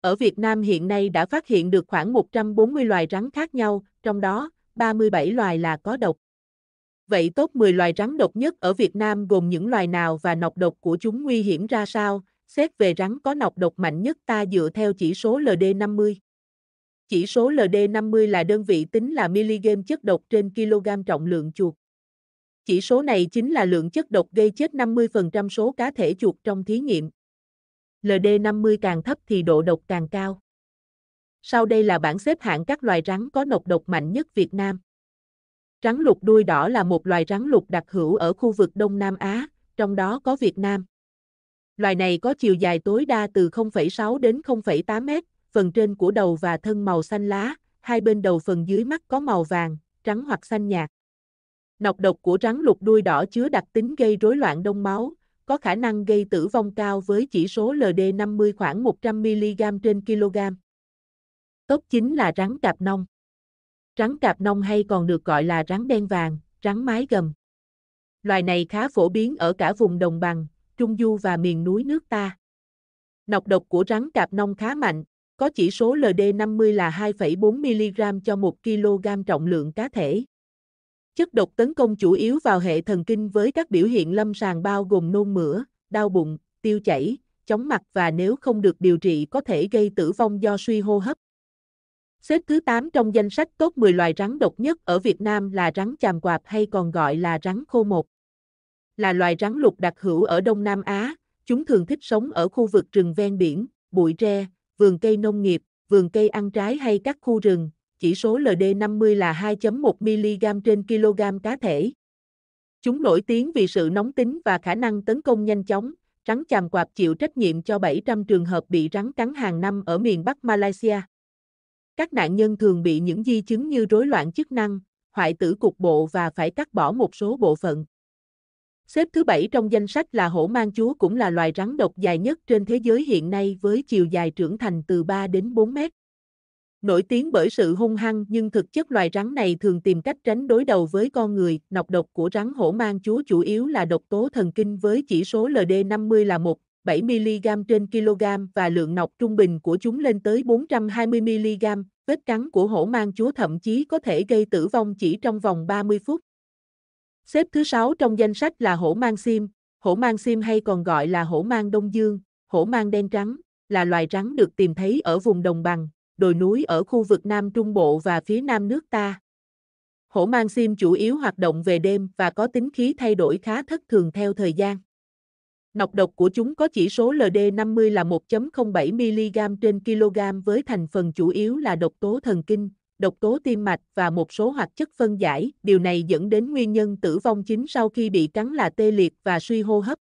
Ở Việt Nam hiện nay đã phát hiện được khoảng 140 loài rắn khác nhau, trong đó 37 loài là có độc. Vậy top 10 loài rắn độc nhất ở Việt Nam gồm những loài nào và nọc độc của chúng nguy hiểm ra sao? Xét về rắn có nọc độc mạnh nhất ta dựa theo chỉ số LD50. Chỉ số LD50 là đơn vị tính là miligam chất độc trên kg trọng lượng chuột. Chỉ số này chính là lượng chất độc gây chết 50% số cá thể chuột trong thí nghiệm. LD50 càng thấp thì độ độc càng cao. Sau đây là bảng xếp hạng các loài rắn có nọc độc mạnh nhất Việt Nam. Rắn lục đuôi đỏ là một loài rắn lục đặc hữu ở khu vực Đông Nam Á, trong đó có Việt Nam. Loài này có chiều dài tối đa từ 0,6 đến 0,8 mét, phần trên của đầu và thân màu xanh lá, hai bên đầu phần dưới mắt có màu vàng, trắng hoặc xanh nhạt. Nọc độc của rắn lục đuôi đỏ chứa đặc tính gây rối loạn đông máu, có khả năng gây tử vong cao với chỉ số LD50 khoảng 100mg trên kg. Top 9 là rắn cạp nông. Rắn cạp nông hay còn được gọi là rắn đen vàng, rắn mái gầm. Loài này khá phổ biến ở cả vùng đồng bằng, trung du và miền núi nước ta. Nọc độc của rắn cạp nông khá mạnh, có chỉ số LD50 là 2,4mg cho 1 kg trọng lượng cá thể. Chất độc tấn công chủ yếu vào hệ thần kinh với các biểu hiện lâm sàng bao gồm nôn mửa, đau bụng, tiêu chảy, chóng mặt và nếu không được điều trị có thể gây tử vong do suy hô hấp. Xếp thứ 8 trong danh sách top 10 loài rắn độc nhất ở Việt Nam là rắn chàm quạp hay còn gọi là rắn khô một. Là loài rắn lục đặc hữu ở Đông Nam Á, chúng thường thích sống ở khu vực rừng ven biển, bụi tre, vườn cây nông nghiệp, vườn cây ăn trái hay các khu rừng, chỉ số LD50 là 2.1mg trên kg cá thể. Chúng nổi tiếng vì sự nóng tính và khả năng tấn công nhanh chóng, rắn chàm quạt chịu trách nhiệm cho 700 trường hợp bị rắn cắn hàng năm ở miền Bắc Malaysia. Các nạn nhân thường bị những di chứng như rối loạn chức năng, hoại tử cục bộ và phải cắt bỏ một số bộ phận. Xếp thứ bảy trong danh sách là hổ mang chúa cũng là loài rắn độc dài nhất trên thế giới hiện nay với chiều dài trưởng thành từ 3 đến 4 mét. Nổi tiếng bởi sự hung hăng nhưng thực chất loài rắn này thường tìm cách tránh đối đầu với con người. Nọc độc của rắn hổ mang chúa chủ yếu là độc tố thần kinh với chỉ số LD50 là 1,7 mg trên kg và lượng nọc trung bình của chúng lên tới 420 mg. Vết cắn của hổ mang chúa thậm chí có thể gây tử vong chỉ trong vòng 30 phút. Xếp thứ 6 trong danh sách là hổ mang sim. Hổ mang sim hay còn gọi là hổ mang đông dương, hổ mang đen trắng, là loài rắn được tìm thấy ở vùng đồng bằng, đồi núi ở khu vực Nam Trung Bộ và phía Nam nước ta. Hổ mang sim chủ yếu hoạt động về đêm và có tính khí thay đổi khá thất thường theo thời gian. Nọc độc của chúng có chỉ số LD50 là 1.07 mg trên kg với thành phần chủ yếu là độc tố thần kinh, độc tố tim mạch và một số hoạt chất phân giải. Điều này dẫn đến nguyên nhân tử vong chính sau khi bị cắn là tê liệt và suy hô hấp.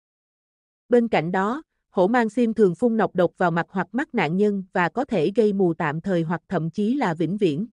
Bên cạnh đó, Hổ mang sim thường phun nọc độc vào mặt hoặc mắt nạn nhân và có thể gây mù tạm thời hoặc thậm chí là vĩnh viễn.